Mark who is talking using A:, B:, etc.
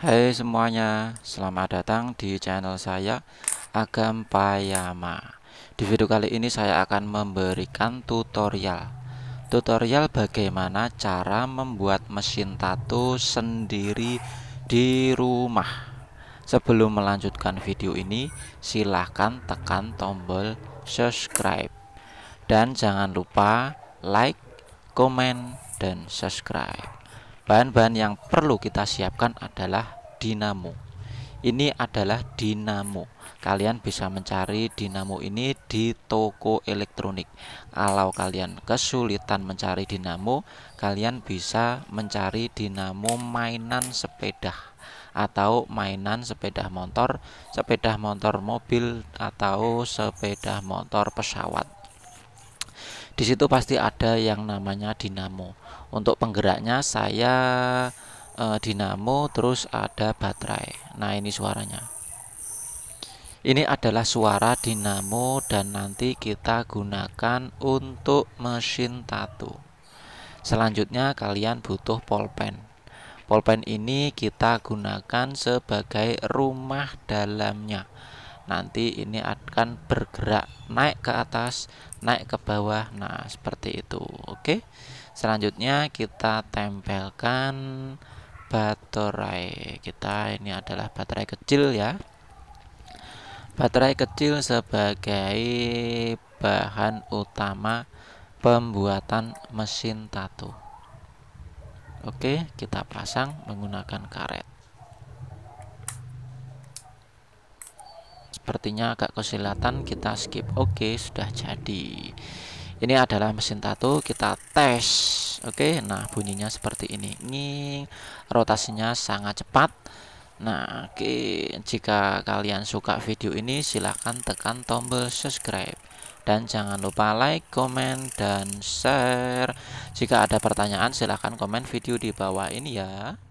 A: Hai semuanya, selamat datang di channel saya Agam Payama Di video kali ini saya akan memberikan tutorial Tutorial bagaimana cara membuat mesin tato sendiri di rumah Sebelum melanjutkan video ini, silahkan tekan tombol subscribe Dan jangan lupa like, komen, dan subscribe Bahan-bahan yang perlu kita siapkan adalah dinamo. Ini adalah dinamo. Kalian bisa mencari dinamo ini di toko elektronik. Kalau kalian kesulitan mencari dinamo, kalian bisa mencari dinamo mainan sepeda atau mainan sepeda motor, sepeda motor mobil atau sepeda motor pesawat di situ pasti ada yang namanya dinamo untuk penggeraknya saya e, dinamo terus ada baterai nah ini suaranya ini adalah suara dinamo dan nanti kita gunakan untuk mesin tato selanjutnya kalian butuh polpen polpen ini kita gunakan sebagai rumah dalamnya nanti ini akan bergerak naik ke atas naik ke bawah nah seperti itu oke selanjutnya kita tempelkan baterai kita ini adalah baterai kecil ya baterai kecil sebagai bahan utama pembuatan mesin tato oke kita pasang menggunakan karet sepertinya agak kesilatan kita skip oke okay, sudah jadi ini adalah mesin tato kita tes oke okay, nah bunyinya seperti ini ini rotasinya sangat cepat Nah, oke, okay. jika kalian suka video ini silahkan tekan tombol subscribe dan jangan lupa like, komen, dan share. Jika ada pertanyaan silahkan komen video di bawah ini ya.